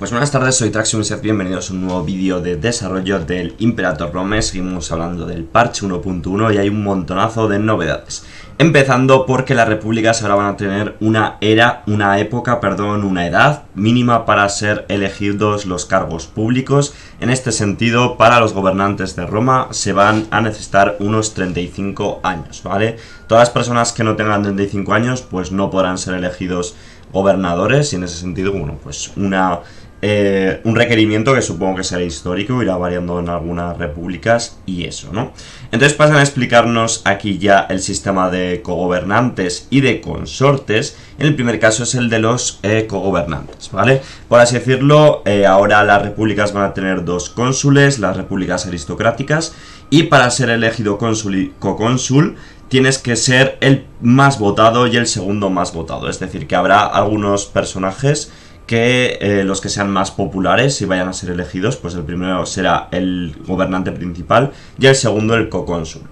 Pues buenas tardes, soy Traxiumset, bienvenidos a un nuevo vídeo de desarrollo del Imperator Rome. Seguimos hablando del parche 1.1 y hay un montonazo de novedades. Empezando porque las repúblicas ahora van a tener una era, una época, perdón, una edad mínima para ser elegidos los cargos públicos. En este sentido, para los gobernantes de Roma se van a necesitar unos 35 años, ¿vale? Todas las personas que no tengan 35 años pues no podrán ser elegidos gobernadores y en ese sentido, bueno, pues una eh, un requerimiento que supongo que será histórico, irá variando en algunas repúblicas y eso, ¿no? Entonces pasan a explicarnos aquí ya el sistema de cogobernantes y de consortes. En El primer caso es el de los eh, cogobernantes, ¿vale? Por así decirlo, eh, ahora las repúblicas van a tener dos cónsules, las repúblicas aristocráticas, y para ser elegido cónsul y cocónsul tienes que ser el más votado y el segundo más votado. Es decir, que habrá algunos personajes que eh, los que sean más populares y vayan a ser elegidos, pues el primero será el gobernante principal y el segundo el cocónsul.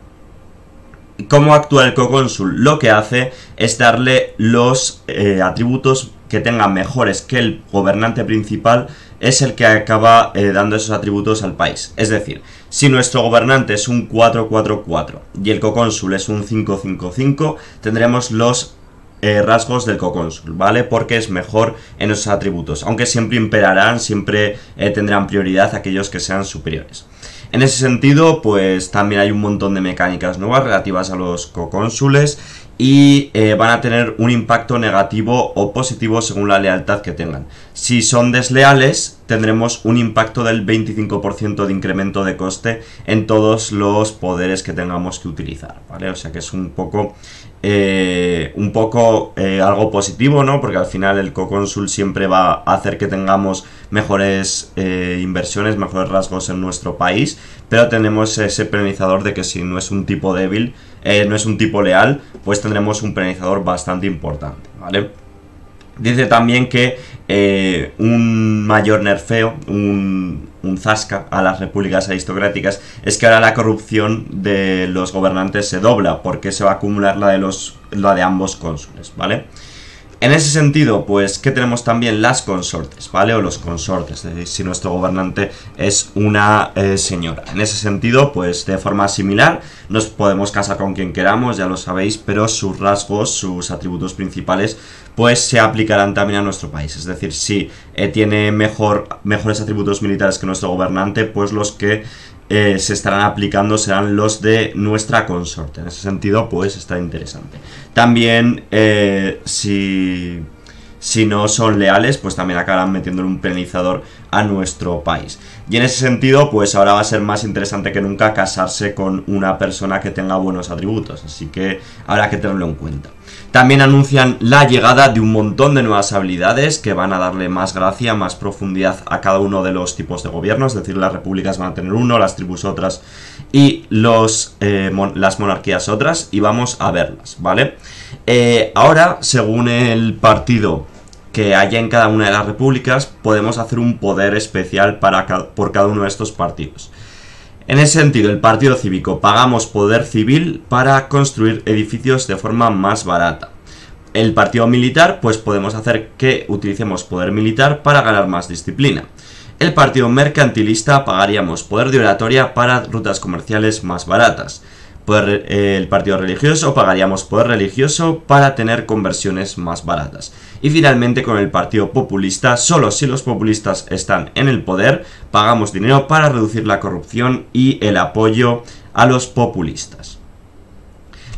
¿Cómo actúa el cocónsul? Lo que hace es darle los eh, atributos que tenga mejores que el gobernante principal es el que acaba eh, dando esos atributos al país. Es decir, si nuestro gobernante es un 444 y el cocónsul es un 555, tendremos los eh, rasgos del cocónsul, ¿vale? Porque es mejor en esos atributos, aunque siempre imperarán, siempre eh, tendrán prioridad aquellos que sean superiores. En ese sentido, pues también hay un montón de mecánicas nuevas relativas a los cocónsules y eh, van a tener un impacto negativo o positivo según la lealtad que tengan. Si son desleales, tendremos un impacto del 25% de incremento de coste en todos los poderes que tengamos que utilizar, ¿vale? O sea que es un poco eh, un poco eh, algo positivo, ¿no? Porque al final el co-consul siempre va a hacer que tengamos mejores eh, inversiones, mejores rasgos en nuestro país, pero tenemos ese penalizador de que si no es un tipo débil, no es un tipo leal, pues tendremos un penalizador bastante importante, ¿vale? Dice también que eh, un mayor nerfeo, un, un zasca a las repúblicas aristocráticas, es que ahora la corrupción de los gobernantes se dobla, porque se va a acumular la de, los, la de ambos cónsules, ¿vale? En ese sentido, pues, ¿qué tenemos también? Las consortes, ¿vale? O los consortes, es decir, si nuestro gobernante es una eh, señora. En ese sentido, pues, de forma similar, nos podemos casar con quien queramos, ya lo sabéis, pero sus rasgos, sus atributos principales, pues se aplicarán también a nuestro país. Es decir, si eh, tiene mejor, mejores atributos militares que nuestro gobernante, pues los que eh, se estarán aplicando serán los de nuestra consorte. En ese sentido, pues está interesante. También, eh, si, si no son leales, pues también acabarán metiéndole un penalizador a nuestro país. Y en ese sentido, pues ahora va a ser más interesante que nunca casarse con una persona que tenga buenos atributos, así que habrá que tenerlo en cuenta. También anuncian la llegada de un montón de nuevas habilidades que van a darle más gracia, más profundidad a cada uno de los tipos de gobierno, es decir, las repúblicas van a tener uno, las tribus otras y los, eh, las monarquías otras, y vamos a verlas, ¿vale? Eh, ahora, según el partido que haya en cada una de las repúblicas, podemos hacer un poder especial para por cada uno de estos partidos. En ese sentido, el Partido Cívico pagamos poder civil para construir edificios de forma más barata. El Partido Militar, pues podemos hacer que utilicemos poder militar para ganar más disciplina. El Partido Mercantilista pagaríamos poder de oratoria para rutas comerciales más baratas. Eh, el partido religioso, pagaríamos poder religioso para tener conversiones más baratas. Y finalmente con el partido populista, solo si los populistas están en el poder, pagamos dinero para reducir la corrupción y el apoyo a los populistas.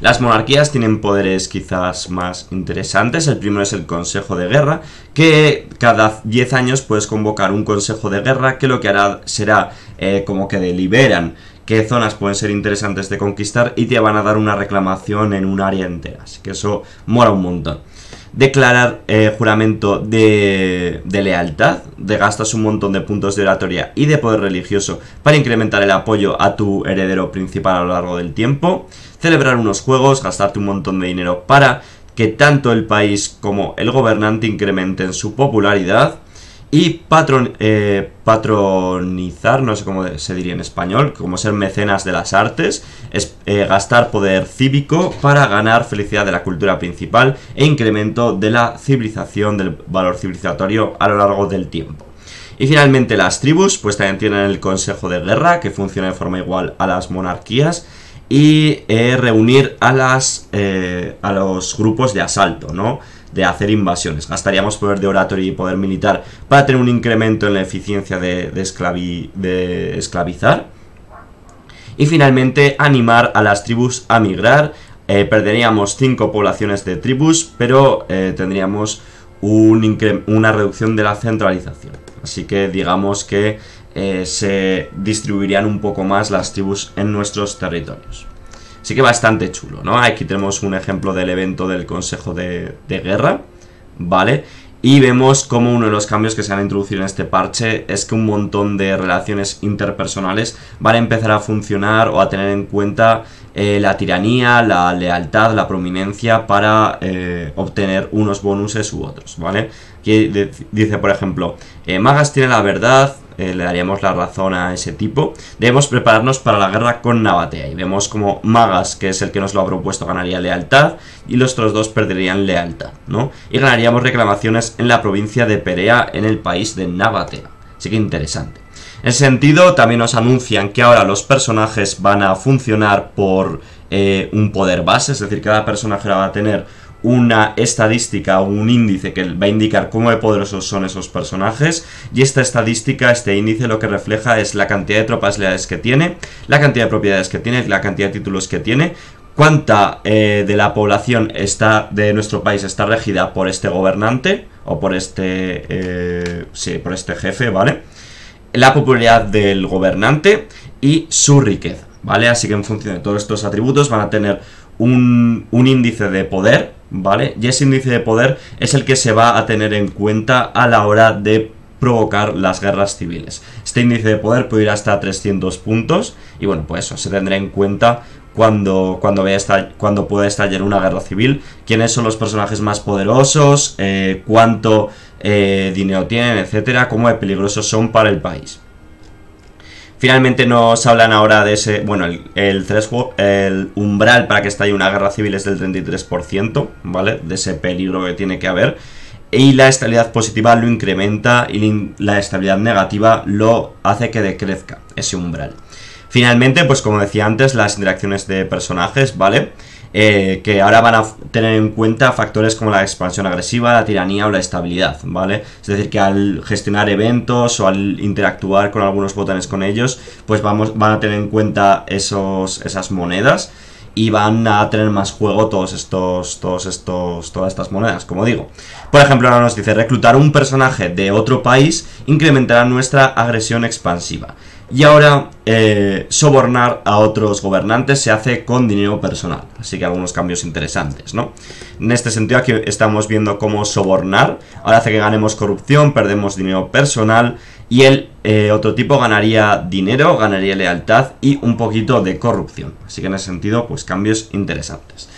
Las monarquías tienen poderes quizás más interesantes. El primero es el Consejo de Guerra, que cada 10 años puedes convocar un Consejo de Guerra que lo que hará será eh, como que deliberan qué zonas pueden ser interesantes de conquistar y te van a dar una reclamación en un área entera. Así que eso mola un montón. Declarar eh, juramento de, de lealtad, de gastas un montón de puntos de oratoria y de poder religioso para incrementar el apoyo a tu heredero principal a lo largo del tiempo. Celebrar unos juegos, gastarte un montón de dinero para que tanto el país como el gobernante incrementen su popularidad y eh, patronizar, no sé cómo se diría en español, como ser mecenas de las artes, es, eh, gastar poder cívico para ganar felicidad de la cultura principal e incremento de la civilización, del valor civilizatorio a lo largo del tiempo. Y finalmente las tribus, pues también tienen el Consejo de Guerra, que funciona de forma igual a las monarquías, y eh, reunir a, las, a los grupos de asalto, ¿no? de hacer invasiones. Gastaríamos poder de oratorio y poder militar para tener un incremento en la eficiencia de, esclavizar. Y finalmente animar a las tribus a migrar. Eh, perderíamos 5 poblaciones de tribus, pero eh, tendríamos una reducción de la centralización. Así que digamos que eh, se distribuirían un poco más las tribus en nuestros territorios sí que bastante chulo, ¿no? Aquí tenemos un ejemplo del evento del Consejo de, Guerra, ¿vale? Y vemos como uno de los cambios que se han introducido en este parche es que un montón de relaciones interpersonales van a empezar a funcionar o a tener en cuenta eh, la tiranía, la lealtad, la prominencia para eh, obtener unos bonuses u otros, ¿vale? Aquí dice, por ejemplo, eh, Magas tiene la verdad, eh, le daríamos la razón a ese tipo. Debemos prepararnos para la guerra con Nabatea y vemos como Magas, que es el que nos lo ha propuesto, ganaría lealtad y los otros dos perderían lealtad, ¿no? Y ganaríamos reclamaciones en la provincia de Perea, en el país de Nabatea. Así que interesante. En ese sentido, también nos anuncian que ahora los personajes van a funcionar por eh, un poder base, es decir, cada personaje va a tener una estadística o un índice que va a indicar cómo de poderosos son esos personajes y esta estadística, este índice lo que refleja es la cantidad de tropas leales que tiene, la cantidad de propiedades que tiene, la cantidad de títulos que tiene, cuánta eh, de la población está de nuestro país está regida por este gobernante o por este eh, por este jefe, ¿vale? La popularidad del gobernante y su riqueza, ¿vale? Así que en función de todos estos atributos van a tener un, un, índice de poder ¿vale? Y ese índice de poder es el que se va a tener en cuenta a la hora de provocar las guerras civiles. Este índice de poder puede ir hasta 300 puntos y bueno, pues eso se tendrá en cuenta cuando, cuando, pueda estallar una guerra civil, quiénes son los personajes más poderosos, eh, cuánto eh, dinero tienen, etcétera, cómo de peligrosos son para el país. Finalmente nos hablan ahora de ese, bueno, el, el, el umbral para que estalle una guerra civil es del 33%, ¿vale? De ese peligro que tiene que haber. Y la estabilidad positiva lo incrementa y la estabilidad negativa lo hace que decrezca ese umbral. Finalmente, pues como decía antes, las interacciones de personajes, ¿vale? vale eh, que ahora van a tener en cuenta factores como la expansión agresiva, la tiranía o la estabilidad, ¿vale? Es decir, que al gestionar eventos o al interactuar con algunos botones con ellos, pues vamos, van a tener en cuenta esos, esas monedas y van a tener más juego todos estos, todos estos, todas estas monedas, como digo. Por ejemplo, ahora nos dice reclutar un personaje de otro país incrementará nuestra agresión expansiva. Y ahora eh, sobornar a otros gobernantes se hace con dinero personal. Así que algunos cambios interesantes, ¿no? En este sentido aquí estamos viendo cómo sobornar. Ahora hace que ganemos corrupción, perdemos dinero personal y el eh, otro tipo ganaría dinero, ganaría lealtad y un poquito de corrupción. Así que en ese sentido, pues cambios interesantes.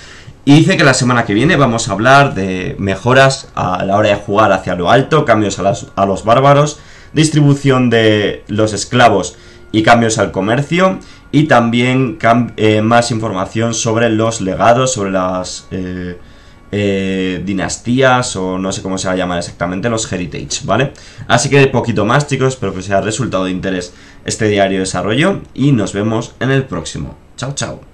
Y dice que la semana que viene vamos a hablar de mejoras a la hora de jugar hacia lo alto, cambios a, los bárbaros, distribución de los esclavos y cambios al comercio. Y también eh, más información sobre los legados, sobre las... Eh, eh, dinastías o no sé cómo se va a llamar exactamente los heritage, ¿vale? Así que poquito más chicos, espero que os haya resultado de interés este diario de desarrollo y nos vemos en el próximo. Chao, chao.